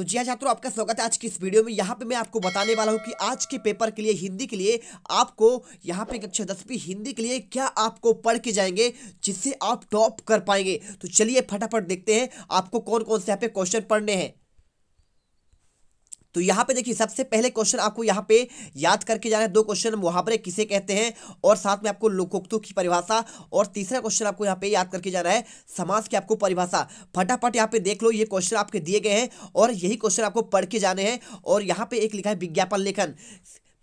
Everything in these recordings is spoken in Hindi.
तो जी छात्रों आपका स्वागत है आज की इस वीडियो में यहाँ पे मैं आपको बताने वाला हूँ कि आज के पेपर के लिए हिंदी के लिए आपको यहाँ पे कक्षा दसवीं हिंदी के लिए क्या आपको पढ़ के जाएंगे जिससे आप टॉप कर पाएंगे तो चलिए फटाफट देखते हैं आपको कौन कौन से यहाँ पे क्वेश्चन पढ़ने हैं तो यहाँ पे देखिए सबसे पहले क्वेश्चन आपको यहाँ पे याद करके जाना है दो क्वेश्चन मुहावरे किसे कहते हैं और साथ में आपको लोकोक्तों की परिभाषा और तीसरा क्वेश्चन आपको यहाँ पे याद करके जाना है समाज की आपको परिभाषा फटाफट यहाँ पे देख लो ये क्वेश्चन आपके दिए गए हैं और यही क्वेश्चन आपको पढ़ के जाने हैं और यहाँ पे एक लिखा है विज्ञापन लेखन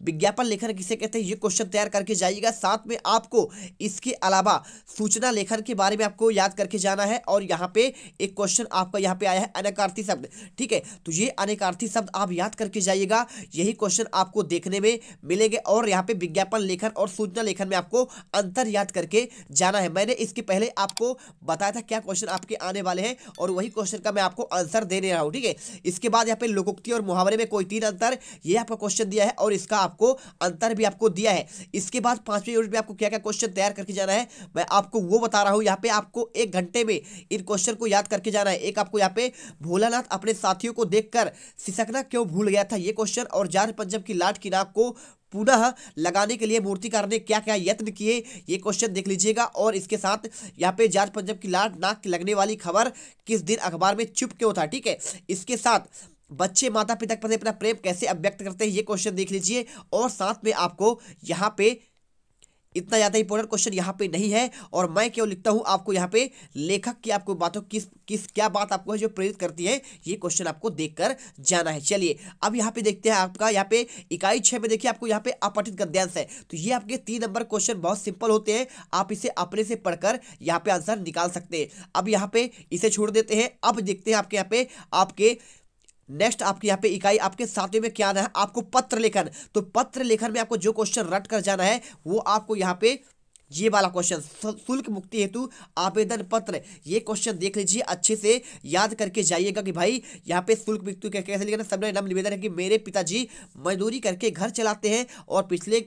विज्ञापन लेखन किसे कहते हैं ये क्वेश्चन तैयार करके जाइएगा साथ में आपको इसके अलावा सूचना लेखन के बारे में आपको याद करके जाना है और यहाँ पे एक क्वेश्चन आपका यहाँ पे आया है अनेकार्थी शब्द ठीक है तो ये अनेकार्थी शब्द आप याद करके जाइएगा यही क्वेश्चन आपको देखने में मिलेंगे और यहाँ पे विज्ञापन लेखन और सूचना लेखन में आपको अंतर याद करके जाना है मैंने इसके पहले आपको बताया था क्या क्वेश्चन आपके आने वाले हैं और वही क्वेश्चन का मैं आपको आंसर देने रहा हूँ ठीक है इसके बाद यहाँ पे लोकोक्ति और मुहावरे में कोई तीन अंतर ये आपका क्वेश्चन दिया है और इसका आपको अंतर भी आपको दिया है इसके बाद पांचवें यूनिट में आपको क्या क्या क्वेश्चन तैयार करके जाना है मैं आपको वो बता रहा हूँ यहाँ पे आपको एक घंटे में इन क्वेश्चन को याद करके जाना है एक आपको यहाँ पे भोलानाथ अपने साथियों को देखकर सिसकना क्यों भूल गया था ये क्वेश्चन और जार पंजब की लाट की नाक को पुनः लगाने के लिए मूर्तिकार ने क्या क्या यत्न किए ये क्वेश्चन देख लीजिएगा और इसके साथ यहाँ पे जाट पंजाब की लाट नाक लगने वाली खबर किस दिन अखबार में छुप क्यों था ठीक है इसके साथ बच्चे माता पिता के प्रति अपना प्रेम कैसे अभ्यक्त करते हैं ये क्वेश्चन देख लीजिए और साथ में आपको यहाँ पे इतना ज़्यादा इंपॉर्टेंट क्वेश्चन यहाँ पे नहीं है और मैं क्यों लिखता हूँ आपको यहाँ पे लेखक की आपको बातों किस किस क्या बात आपको है जो प्रेरित करती है ये क्वेश्चन आपको देखकर जाना है चलिए अब यहाँ पे देखते हैं आपका यहाँ पे इकाई छः में देखिए आपको यहाँ पे अपठित गद्यांश है तो ये आपके तीन नंबर क्वेश्चन बहुत सिंपल होते हैं आप इसे अपने से पढ़कर यहाँ पे आंसर निकाल सकते हैं अब यहाँ पे इसे छोड़ देते हैं अब देखते हैं आपके यहाँ पे आपके नेक्स्ट आपकी यहाँ पे इकाई आपके सातवें में क्या आना है आपको पत्र लेखन तो पत्र लेखन में आपको जो क्वेश्चन रट कर जाना है वो आपको यहाँ पे ये वाला क्वेश्चन शुल्क मुक्ति हेतु आवेदन पत्र ये क्वेश्चन देख लीजिए अच्छे से याद करके जाइएगा कि भाई यहाँ पे शुल्क मुक्ति कैसे लिखना सबने नाम निवेदन है कि मेरे पिताजी मजदूरी करके घर चलाते हैं और पिछले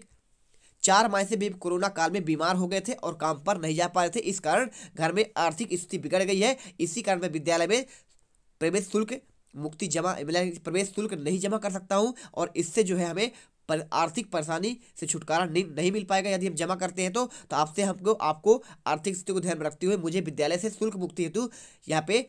चार माह से भी कोरोना काल में बीमार हो गए थे और काम पर नहीं जा पा रहे थे इस कारण घर में आर्थिक स्थिति बिगड़ गई है इसी कारण मैं विद्यालय में प्रवेश शुल्क मुक्ति जमा प्रवेश शुल्क नहीं जमा कर सकता हूँ और इससे जो है हमें पर आर्थिक परेशानी से छुटकारा नहीं, नहीं मिल पाएगा यदि हम जमा करते हैं तो तो आपसे हमको आपको आर्थिक स्थिति को ध्यान में रखते हुए मुझे विद्यालय से शुल्क मुक्ति हेतु यहाँ पे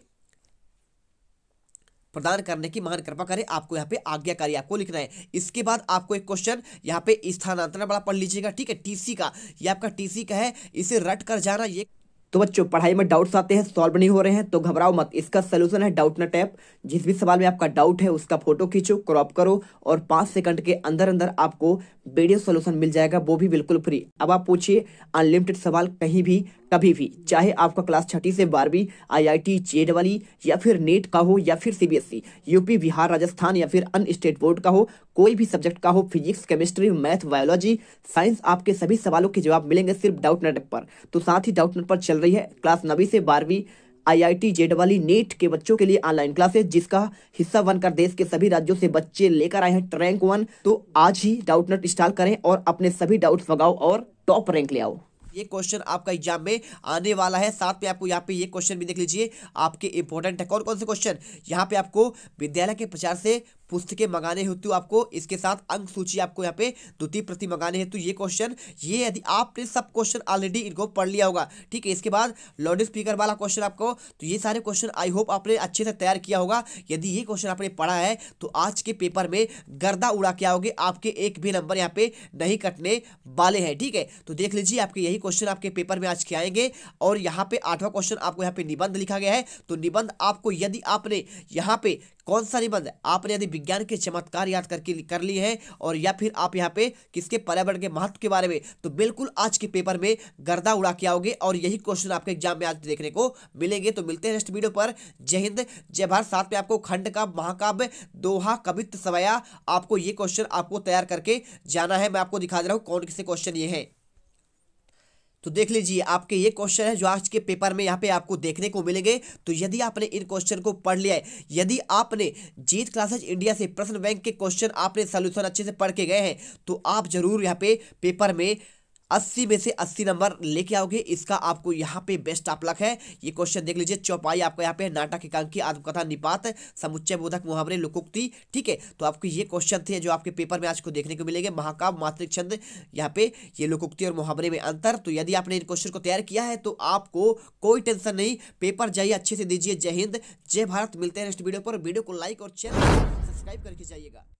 प्रदान करने की महान कृपा करें आपको यहाँ पे आज्ञाकारी आपको लिखना है इसके बाद आपको एक क्वेश्चन यहाँ पे स्थानांतरण बड़ा पढ़ लीजिएगा ठीक है टीसी का ये आपका टीसी का है इसे रट कर जाना ये तो बच्चों पढ़ाई में डाउट्स आते हैं सॉल्व नहीं हो रहे हैं तो घबराओ मत इसका सोल्यूशन है डाउट न टैप जिस भी सवाल में आपका डाउट है उसका फोटो खींचो क्रॉप करो और पांच सेकंड के अंदर अंदर आपको वीडियो सोल्यूशन मिल जाएगा वो भी बिल्कुल फ्री अब आप पूछिए अनलिमिटेड सवाल कहीं भी कभी भी चाहे आपका क्लास छठी से बारहवीं आईआईटी वाली या फिर नेट का हो या फिर CBSE UP e, Bihar Rajasthan या फिर अन्य स्टेट बोर्ड का हो कोई भी सब्जेक्ट का हो physics chemistry math biology science आपके सभी सवालों के जवाब मिलेंगे सिर्फ डाउट नेट पर तो साथ ही डाउट नेट पर चल रही है क्लास नवी से बारहवीं आई आई टी जेड वाली नेट के बच्चों के लिए ऑनलाइन क्लासेस जिसका हिस्सा बनकर देश के सभी राज्यों से बच्चे लेकर आए हैं ट्रैंक वन तो आज ही डाउट नेट इंस्टॉल करें और अपने सभी डाउट्स भगाओ और टॉप रैंक ले आओ ये क्वेश्चन आपका एग्जाम में आने वाला है साथ में आपको यहाँ पे ये क्वेश्चन भी देख लीजिए आपके इंपॉर्टेंट है कौन कौन से क्वेश्चन यहाँ पे आपको विद्यालय के प्रचार से पुस्तकें मंगाने हेतु आपको इसके साथ अंक सूची आपको यहाँ पे द्वितीय प्रति मंगाने हेतु ये क्वेश्चन ये यदि आपने सब क्वेश्चन ऑलरेडी इनको पढ़ लिया होगा ठीक है इसके बाद लाउड स्पीकर वाला क्वेश्चन आपको तो ये सारे क्वेश्चन आई होप आपने अच्छे से तैयार किया होगा यदि ये क्वेश्चन आपने पढ़ा है तो आज के पेपर में गर्दा उड़ा के आओगे आपके एक भी नंबर यहाँ पे नहीं कटने वाले हैं ठीक है तो देख लीजिए आपके यही क्वेश्चन आपके पेपर में आज के आएंगे और यहाँ पे आठवां क्वेश्चन आपको यहाँ पे निबंध लिखा गया है तो निबंध आपको यदि आपने यहाँ पे कौन सा निबंध आपने यदि विज्ञान के चमत्कार याद करके कर लिए हैं और या फिर आप यहाँ पे किसके पर्यावरण के महत्व के बारे में तो बिल्कुल आज के पेपर में गर्दा उड़ा के आओगे और यही क्वेश्चन आपके एग्जाम में आज देखने को मिलेंगे तो मिलते हैं नेक्स्ट वीडियो पर जय हिंद जय भारत साथ में आपको खंड का महाकाव्य दोहा कवित्व सवया आपको ये क्वेश्चन आपको तैयार करके जाना है मैं आपको दिखा दे रहा हूँ कौन किसे क्वेश्चन ये है तो देख लीजिए आपके ये क्वेश्चन है जो आज के पेपर में यहाँ पे आपको देखने को मिलेंगे तो यदि आपने इन क्वेश्चन को पढ़ लिया है यदि आपने जीत क्लासेज इंडिया से प्रश्न बैंक के क्वेश्चन आपने सोल्यूशन अच्छे से पढ़ के गए हैं तो आप जरूर यहाँ पे पेपर में अस्सी में से अस्सी नंबर लेके आओगे इसका आपको यहाँ पे बेस्ट आप लक है ये क्वेश्चन देख लीजिए चौपाई आपका यहाँ पे नाटक एकांकी आत्मकथा निपात समुच्चय बोधक मुहावरे लुकुक्ति ठीक है तो आपको ये क्वेश्चन थे जो आपके पेपर में आज को देखने को मिलेंगे महाकाव मातृक छंद यहाँ पे ये लुकुक्ति और मुहावरे में अंतर तो यदि आपने इन क्वेश्चन को तैयार किया है तो आपको कोई टेंशन नहीं पेपर जाइए अच्छे से दीजिए जय हिंद जय भारत मिलते हैं नेक्स्ट वीडियो पर वीडियो को लाइक और चैनल सब्सक्राइब करके जाइएगा